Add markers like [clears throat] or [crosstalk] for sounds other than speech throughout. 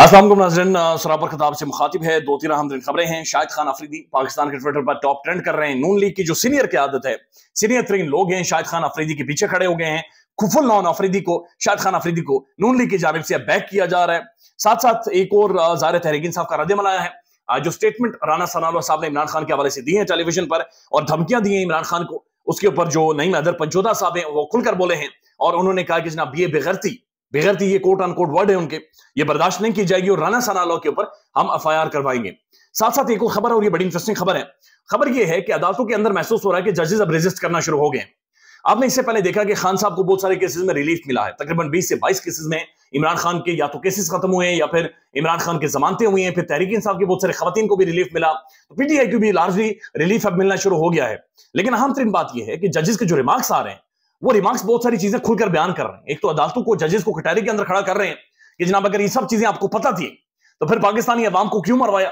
असलम नाजरन सराबर खताब से मुखातिब है दो तीन अहम खबरें हैं शाहिद खान अफरीदी पाकिस्तान के ट्विटर पर टॉप ट्रेंड कर रहे हैं नून लीग की जो सीनियर की आदत है सीनियर तरीन लोग हैं शाहिद खान अफरीदी के पीछे खड़े हो गए हैं खुफुल नॉन अफरीदी को शाहिद खान अफरीदी को नून लीग की जानब से बैक किया जा रहा है साथ साथ एक और जार तहरीक साहब का रद्द मनाया है जो स्टेटमेंट राना सनावला साहब ने इमरान खान के हवाले से दी है टेलीविजन पर और धमकियां दी हैं इमरान खान को उसके ऊपर जो नईम अदर पंचोदा साहब हैं वो खुलकर बोले हैं और उन्होंने कहा कि जनाब ये बेगरती बेगैरती ये कोट कोर्ट वर्ड है उनके ये बर्दाश्त नहीं की जाएगी और राना सना लॉ के ऊपर हम एफ करवाएंगे साथ साथ एक और खबर और ये बड़ी इंटरेस्टिंग खबर है खबर ये है कि अदालतों के अंदर महसूस हो रहा है कि जजेस अब रजिस्ट करना शुरू हो गए आपने इससे पहले देखा कि खान साहब को बहुत सारे केसेस में रिलीफ मिला है तकरीबन 20 से 22 केसेस में इमरान खान के या तो केसेस खत्म हुए हैं या फिर इमरान खान के जमानते हुए हैं फिर तहरीक इंसाफ की बहुत सारे खातन को भी रिलीफ मिला तो पीटीआई को भी लार्जली रिलीफ अब मिलना शुरू हो गया है लेकिन अहम तरीन बात यह है कि जजेस के जो रिमार्क्स आ रहे हैं वो रिमार्क्स बहुत सारी चीजें खुलकर बयान कर रहे हैं एक तो अदालतों को जजेस को कटहरे के अंदर खड़ा कर रहे हैं कि जनाब अगर ये सब चीजें आपको पता थी तो फिर पाकिस्तानी अवाम को क्यों मरवाया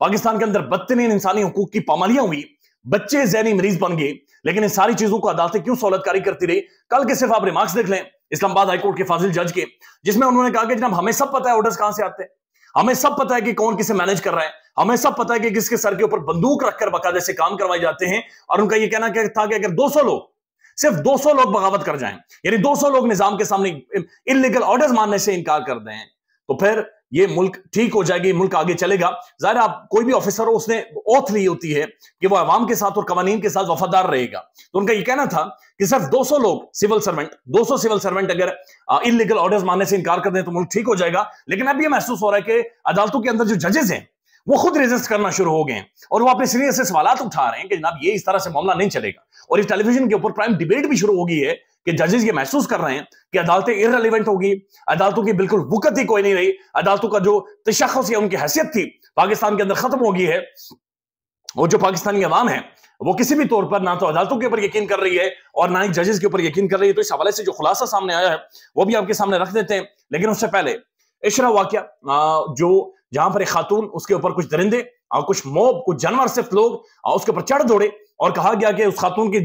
पाकिस्तान के अंदर बदतरीन इंसानी हकूक की पामालियां हुई बच्चे जहनी मरीज बन गए लेकिन इन सारी चीजों को अदालतें क्यों सहूलतकारी करती रही कल के सिर्फ आप रिमार्क्स देख लें इस्लामाबाद हाईकोर्ट के फाजिल जज के जिसमें उन्होंने कहा कि जनाब हमें सब पता है ऑर्डर कहां से आते हैं हमें सब पता है कि कौन किसे मैनेज कर रहा है हमें सब पता है कि किसके सर के ऊपर बंदूक रखकर बकायदे से काम करवाए जाते हैं और उनका यह कहना था कि अगर 200 लोग सिर्फ 200 लोग बगावत कर जाएं यानी 200 लोग निजाम के सामने इलीगल ऑर्डर्स मानने से इनकार कर दें तो फिर ये मुल्क ठीक हो जाएगी मुल्क आगे चलेगा जाहिर आप कोई भी ऑफिसर हो उसने ओथ ली होती है कि वो अवाम के साथ और कवानी के साथ वफादार रहेगा तो उनका ये कहना था कि सिर्फ 200 लोग सिविल सर्वेंट 200 सिविल सर्वेंट अगर इलीगल ऑर्डर्स मानने से इनकार कर दें तो मुल्क ठीक हो जाएगा लेकिन अब यह महसूस हो रहा है कि अदालतों के अंदर जो जजेस हैं वो खुद रेजिस्ट करना शुरू हो गए और वो अपने सीनियर से सवाल तो उठा रहे हैं कि जनाब ये इस तरह से मामला नहीं चलेगा और इस टेलीविजन के ऊपर प्राइम डिबेट भी शुरू हो गई है कि जजेस ये महसूस कर रहे हैं कि अदालतें इरेलीवेंट होगी अदालतों की बिल्कुल बुकत ही कोई नहीं रही अदालतों का जो तशखस या उनकी हैसियत थी पाकिस्तान के अंदर खत्म हो गई है और जो पाकिस्तानी अवाम है वो किसी भी तौर पर ना तो अदालतों के ऊपर यकीन कर रही है और ना ही जजेस के ऊपर यकीन कर रही है तो इस हवाले से जो खुलासा सामने आया है वो भी आपके सामने रख देते हैं लेकिन उससे पहले इशरा वाक्य जो जहां पर एक खातून उसके ऊपर कुछ दरिंदे और कुछ मोब कुछ जानवर सिर्फ लोग और उसके ऊपर चढ़ दौड़े और कहा गया कि उस खातून के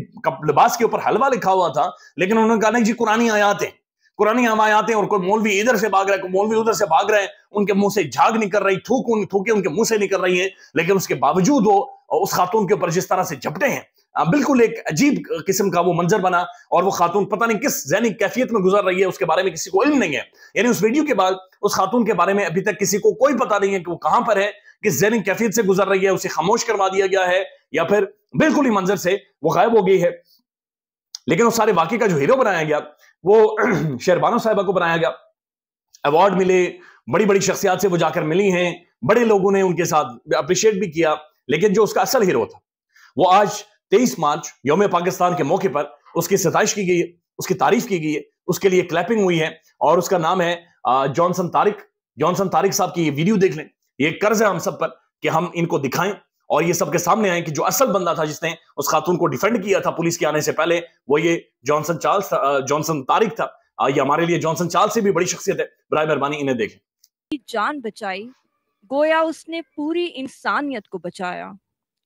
लिबास के ऊपर हलवा लिखा हुआ था लेकिन उन्होंने कहा नहीं जी कुरानी आयात है कुरानी हम आयात और कोई मौलवी इधर से भाग रहा है कोई मौलवी उधर से भाग रहे हैं उनके मुंह से झाग निकल रही थूक उन थूके उनके मुंह से निकल रही है लेकिन उसके बावजूद वो उस खातून के ऊपर जिस तरह से झपटे हैं बिल्कुल एक अजीब किस्म का वो मंजर बना और वो खातून पता नहीं किस जहनी कैफियत में गुजर रही है उसके बारे में किसी को इल्म नहीं है यानी उस वीडियो के बाद उस खातून के बारे में अभी तक किसी को कोई पता नहीं है कि वो कहां पर है किस जहनी कैफियत से गुजर रही है उसे खामोश करवा दिया गया है या फिर बिल्कुल ही मंजर से वो गायब हो गई है लेकिन उस सारे वाक्य का जो हीरो बनाया गया वो [clears throat] शेरबानो साहिबा को बनाया गया अवार्ड मिले बड़ी बड़ी शख्सियात से वो जाकर मिली हैं बड़े लोगों ने उनके साथ अप्रिशिएट भी किया लेकिन जो उसका असल हीरो था वो आज तेईस मार्च योम पाकिस्तान के मौके पर उसकी सताइश की गई है उसकी तारीफ की गई है उसके लिए क्लैपिंग हुई है और उसका नाम है जॉनसन तारिक जॉनसन तारिक साहब की ये वीडियो देख लें ये कर्ज है हम सब पर कि हम इनको दिखाएं और ये सबके सामने आए कि जो असल बंदा था जिसने उस खातून को डिफेंड किया था पुलिस के आने से पहले वो ये जॉनसन चार्ल्स जॉनसन तारिक था ये हमारे लिए जॉनसन चार्ल्स से भी बड़ी शख्सियत है बर मेहरबानी इन्हें देखें जान बचाई गोया उसने पूरी इंसानियत को बचाया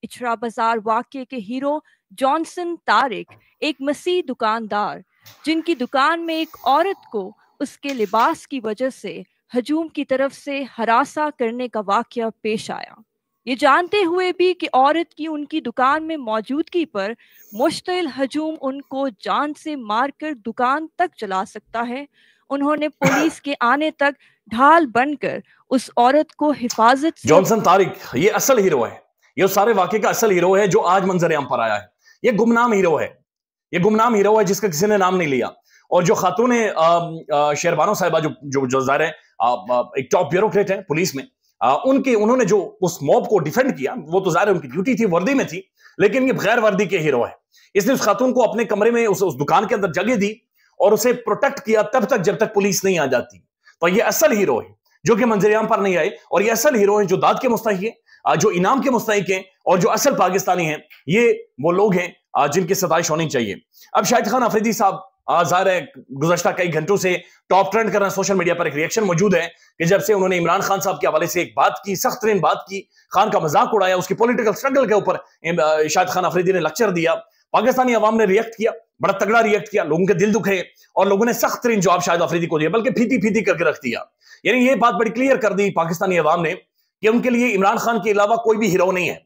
इचरा बाजार वाक्य के हीरो जॉनसन तारिक एक मसीह दुकानदार जिनकी दुकान में एक औरत को उसके लिबास की वजह से हजूम की तरफ से हरासा करने का वाक्य पेश आया ये जानते हुए भी कि औरत की उनकी दुकान में मौजूदगी पर मुश्तिल हजूम उनको जान से मारकर दुकान तक चला सकता है उन्होंने पुलिस के आने तक ढाल बनकर उस औरत को हिफाजत जॉनसन तारिक ये असल हीरो है ये सारे वाक्य का असल हीरो है जो आज मंजर आम पर आया है ये गुमनाम हीरो है ये गुमनाम हीरो है जिसका किसी ने नाम नहीं लिया और जो खातून शेरबानो साहिबा जो जो जो है एक टॉप ब्यूरोक्रेट है पुलिस में आ, उनके उन्होंने जो उस मॉब को डिफेंड किया वो तो ज़ाहिर उनकी ड्यूटी थी वर्दी में थी लेकिन ये गैर वर्दी के हीरो है इसने उस खातून को अपने कमरे में उस, उस दुकान के अंदर जगह दी और उसे प्रोटेक्ट किया तब तक जब तक पुलिस नहीं आ जाती तो ये असल हीरो है जो कि मंजरियाम पर नहीं आए और ये असल हीरो है जो दाद के मुस्तक है जो इनाम के मुस्तक हैं और जो असल पाकिस्तानी हैं ये वो लोग हैं जिनकी सताइश होनी चाहिए अब शाहिद खान अफरीदी साहब जाहिर है गुजशत कई घंटों से टॉप ट्रेंड कर रहे हैं सोशल मीडिया पर एक रिएक्शन मौजूद है कि जब से उन्होंने इमरान खान साहब के हवाले से एक बात की सख्त तरीन बात की खान का मजाक उड़ाया उसकी पॉलिटिकल स्ट्रगल के ऊपर शाहिद खान अफरीदी ने लक्चर दिया पाकिस्तानी अवाम ने रिएक्ट किया बड़ा तगड़ा रिएक्ट किया लोगों के दिल दुखे और लोगों ने सख्त तरीन जवाब शाहिद अफरीदी को दिया बल्कि फीती फीती करके रख दिया यानी ये बात बड़ी क्लियर कर दी पाकिस्तानी अवाम ने कि उनके लिए इमरान खान के अलावा कोई भी हीरो नहीं है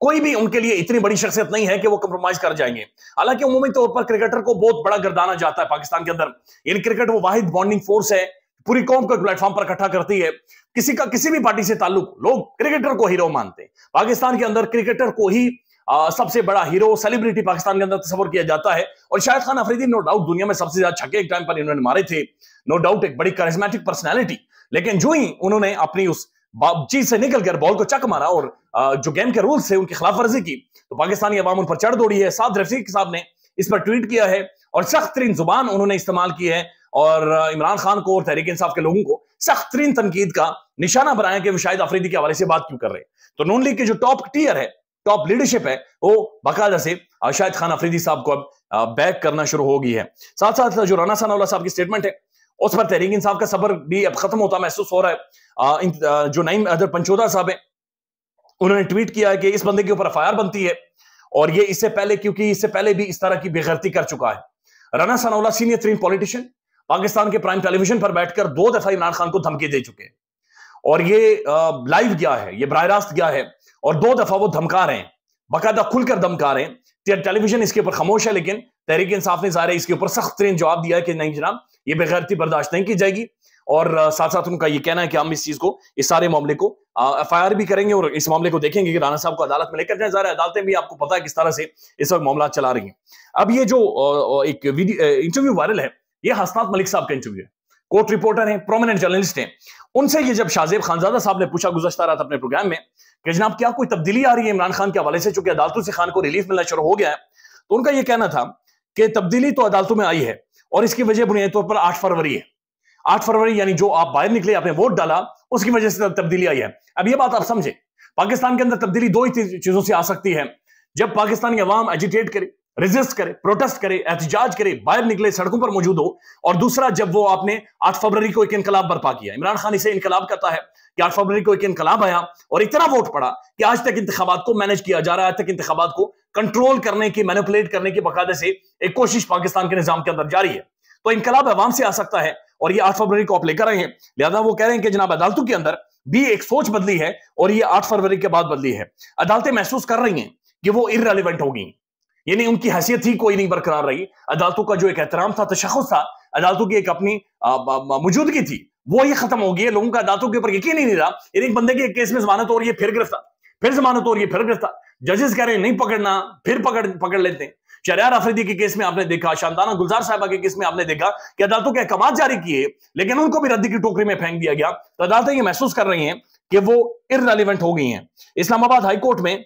कोई भी उनके लिए इतनी बड़ी शख्सियत नहीं है कि वो कंप्रोमाइज कर जाएंगे हालांकि उमूमी तौर पर क्रिकेटर को बहुत बड़ा गर्दाना जाता है पाकिस्तान के अंदर इन क्रिकेट वो वाहिद बॉन्डिंग फोर्स है पूरी कौम को प्लेटफॉर्म पर इकट्ठा करती है किसी का किसी भी पार्टी से ताल्लुक लोग क्रिकेटर को हीरो मानते हैं पाकिस्तान के अंदर क्रिकेटर को ही आ, सबसे बड़ा हीरो सेलिब्रिटी पाकिस्तान के अंदर तस्वर किया जाता है और शाहिद खान अफरीदी नो डाउट दुनिया में सबसे ज्यादा छके एक टाइम पर इन्होंने मारे थे नो डाउट एक बड़ी करिश्मेटिक पर्सनैलिटी लेकिन जो ही उन्होंने अपनी उस बापजी से कर बॉल को चक मारा और जो गेम के रूल्स है उनकी खिलाफ वर्जी की तो पाकिस्तानी अवाम उन पर चढ़ दौड़ी है साद रफीक साहब ने इस पर ट्वीट किया है और सख्त तरीन जुबान उन्होंने इस्तेमाल की है और इमरान खान को और तहरीक इंसाफ के लोगों को सख्त तरीन तनकीद का निशाना बनाया कि वो शायद अफरीदी के हवाले से बात क्यों कर रहे हैं तो नून लीग की जो टॉप टीयर है टॉप लीडरशिप है वो बाकायदा से शाहिद खान अफरीदी साहब को अब बैक करना शुरू हो गई है साथ साथ जो राना सानाउल्ला साहब की स्टेटमेंट है उस पर तहरीक इंसाफ का सफर भी अब खत्म होता महसूस हो रहा है आ, जो नईम अदर पंचोदा साहब है उन्होंने ट्वीट किया है कि इस बंदे के ऊपर एफ बनती है और ये इससे पहले क्योंकि इससे पहले भी इस तरह की बेगरती कर चुका है Rana Sanaullah senior three politician Pakistan के प्राइम टेलीविजन पर बैठकर दो दफा इमरान खान को धमकी दे चुके हैं और ये लाइव गया है ये बरह रास्त गया है और दो दफा वो धमका रहे हैं बाकायदा खुलकर धमका रहे हैं टेलीविजन इसके ऊपर खामोश है लेकिन तहरीक इंसाफ ने सारे इसके ऊपर सख्त तरीन जवाब दिया कि नहीं जनाब ये बेगैरती बर्दाश्त नहीं की जाएगी और साथ साथ उनका ये कहना है कि हम इस चीज़ को इस सारे मामले को एफ आई आर भी करेंगे और इस मामले को देखेंगे कि राना साहब को अदालत में लेकर जाए ज़ाहिर अदालतें भी आपको पता है किस तरह से इस वक्त मामला चला रही हैं अब ये जो एक इंटरव्यू वायरल है ये हसनात मलिक साहब का इंटरव्यू है कोर्ट रिपोर्टर है प्रोमिनेंट जर्नलिस्ट है उनसे ये जब शाहजेब खानजादा साहब ने पूछा गुजशत था अपने प्रोग्राम में कि जनाब क्या कोई तब्दीली आ रही है इमरान खान के हवाले से चूंकि अदालतों से खान को रिलीफ मिलना शुरू हो गया है तो उनका यह कहना था कि तब्दीली तो अदालतों में आई है और इसकी वजह बुनियादी तौर पर आठ फरवरी है आठ फरवरी यानी जो आप बाहर निकले आपने वोट डाला उसकी वजह से तब्दीली आई है अब यह बात आप समझे पाकिस्तान के अंदर तब्दीली दो ही चीजों से आ सकती है जब पाकिस्तान की अवाम एजिटेट करे रेजिस्ट करे प्रोटेस्ट करे एहतजाज करे बाहर निकले सड़कों पर मौजूद हो और दूसरा जब वो आपने आठ फरवरी को एक इनकलाब बर्पा किया इमरान खान इसे इनकलाब कहता है कि आठ फरवरी को एक इनकलाब आया और इतना वोट पड़ा कि आज तक इंतबात को मैनेज किया जा रहा है आज तक इंतबात को कंट्रोल करने की मैनिपुलेट करने की बकायदे से एक कोशिश पाकिस्तान के निजाम के अंदर जारी है तो इनकलाब आवाम से आ सकता है और ये आठ फरवरी को आप लेकर आए हैं लिहाजा वो कह रहे हैं कि जनाब अदालतों के अंदर भी एक सोच बदली है और ये आठ फरवरी के बाद बदली है अदालतें महसूस कर रही हैं कि वो इरेलीवेंट होगी यानी उनकी हैसियत ही कोई नहीं बरकरार रही अदालतों का जो एक एहतराम था तशखस था अदालतों की एक अपनी मौजूदगी थी वो ही खत्म हो गई है लोगों का अदालतों के ऊपर यकीन ही नहीं रहा यानी एक बंदे के केस में जमानत और ये फिर गिरफ्तार फिर जमानत और ये फिर गिरफ्तार जजेस कह रहे हैं नहीं पकड़ना फिर पकड़ पकड़ लेते हैं शरियार अफरीदी के केस में आपने देखा शांताना गुलजार साहबा के केस में आपने देखा कि अदालतों के अहकाम जारी किए लेकिन उनको भी रद्दी की टोकरी में फेंक दिया गया तो अदालतें ये महसूस कर रही हैं कि वो इरेलीवेंट हो गई हैं इस्लामाबाद हाईकोर्ट में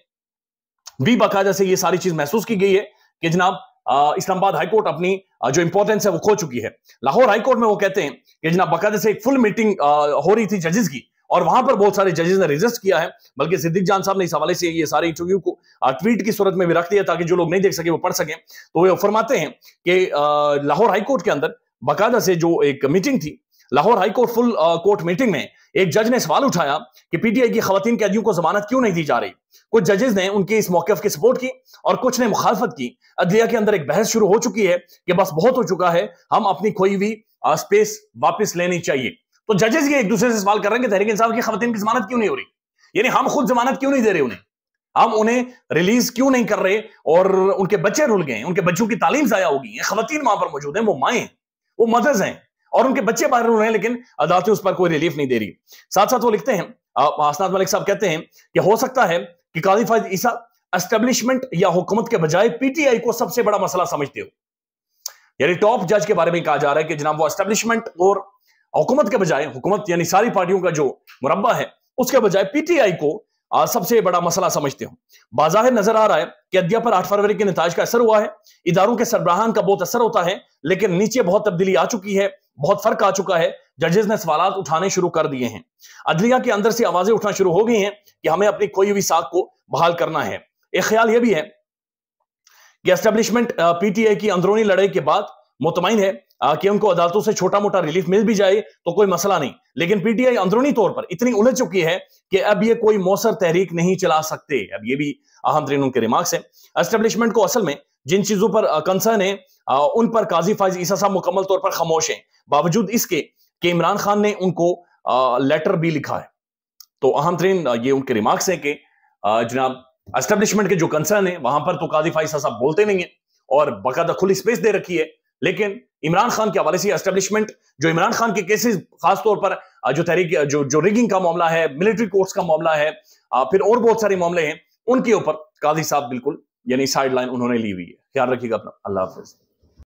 भी बाकायदा से ये सारी चीज महसूस की गई है कि जनाब इस्लामाबाद हाईकोर्ट अपनी जो इंपॉर्टेंस है वो खो चुकी है लाहौर हाईकोर्ट में वो कहते हैं कि जनाब बाकायदा से एक फुल मीटिंग हो रही थी जजेस की और वहां पर बहुत सारे जजेस ने रिजिस्ट किया है बल्कि सिद्दीक जान साहब ने इस हवाले से ये सारे इंटरव्यू को ट्वीट की सूरत में भी रख दिया ताकि जो लोग नहीं देख सके वो पढ़ सकें तो वे फरमाते हैं कि लाहौर हाईकोर्ट के अंदर बाकायदा से जो एक मीटिंग थी Lahore high court full court meeting में एक जज ने सवाल उठाया कि पीटीआई की खातन कैदियों को जमानत क्यों नहीं दी जा रही कुछ जजेस ने उनके इस मौके की सपोर्ट की और कुछ ने मुखालफत की अदलिया के अंदर एक बहस शुरू हो चुकी है कि बस बहुत हो चुका है हम अपनी खोई हुई स्पेस वापस लेनी चाहिए तो जजेस ये एक दूसरे से सवाल कर रहे हैं कि तहरीक इंसाफ की खवतन की जमानत क्यों नहीं हो रही यानी हम खुद जमानत क्यों नहीं दे रहे उन्हें हम उन्हें रिलीज क्यों नहीं कर रहे और उनके बच्चे रुल गए उनके बच्चों की तालीम जया होगी गई है वहां पर मौजूद है वो माए वो मदर्स हैं और उनके बच्चे बाहर रुल रहे हैं लेकिन अदालतें उस पर कोई रिलीफ नहीं दे रही साथ साथ वो लिखते हैं आसनाद मलिक साहब कहते हैं कि हो सकता है कि काली फैज ईसा एस्टेब्लिशमेंट या हुकूमत के बजाय पीटीआई को सबसे बड़ा मसला समझते हो यानी टॉप जज के बारे में कहा जा रहा है कि जनाब वो एस्टेब्लिशमेंट और हुकूमत के बजाय हुकूमत यानी सारी पार्टियों का जो मुरबा है उसके बजाय पीटीआई को आ, सबसे बड़ा मसला समझते हो बाजाहिर नजर आ रहा है कि अध्या पर आठ फरवरी के नतज का असर हुआ है इदारों के सरबराहान का बहुत असर होता है लेकिन नीचे बहुत तब्दीली आ चुकी है बहुत फर्क आ चुका है जजेस ने सवाल उठाने शुरू कर दिए हैं अदलिया के अंदर से आवाजें उठना शुरू हो गई हैं कि हमें अपनी कोई भी साख को बहाल करना है एक ख्याल यह भी है कि एस्टेब्लिशमेंट पीटीआई की अंदरूनी लड़ाई के बाद मुतमिन है कि उनको अदालतों से छोटा मोटा रिलीफ मिल भी जाए तो कोई मसला नहीं लेकिन पीटीआई अंदरूनी तौर पर इतनी उलझ चुकी है कि अब ये कोई मौसर तहरीक नहीं चला सकते अब ये भी अहम तरीन उनके रिमार्क्स हैं एस्टेब्लिशमेंट को असल में जिन चीजों पर कंसर्न है उन पर काजी फाइज ईसा साहब मुकम्मल तौर पर खामोश हैं बावजूद इसके कि इमरान खान ने उनको लेटर भी लिखा है तो अहम तरीन ये उनके रिमार्क्स हैं कि जनाब एस्टेब्लिशमेंट के जो कंसर्न है वहां पर तो काजी फाइज साहब बोलते नहीं है और बकायदा खुली स्पेस दे रखी है लेकिन इमरान खान के हवाले से एस्टेब्लिशमेंट जो इमरान खान के केसेस खासतौर पर जो तहरीक जो जो रिगिंग का मामला है मिलिट्री कोर्ट्स का मामला है फिर और बहुत सारे मामले हैं उनके ऊपर काजी साहब बिल्कुल यानी साइड लाइन उन्होंने ली हुई है ख्याल रखिएगा अपना अल्लाह हाफिज़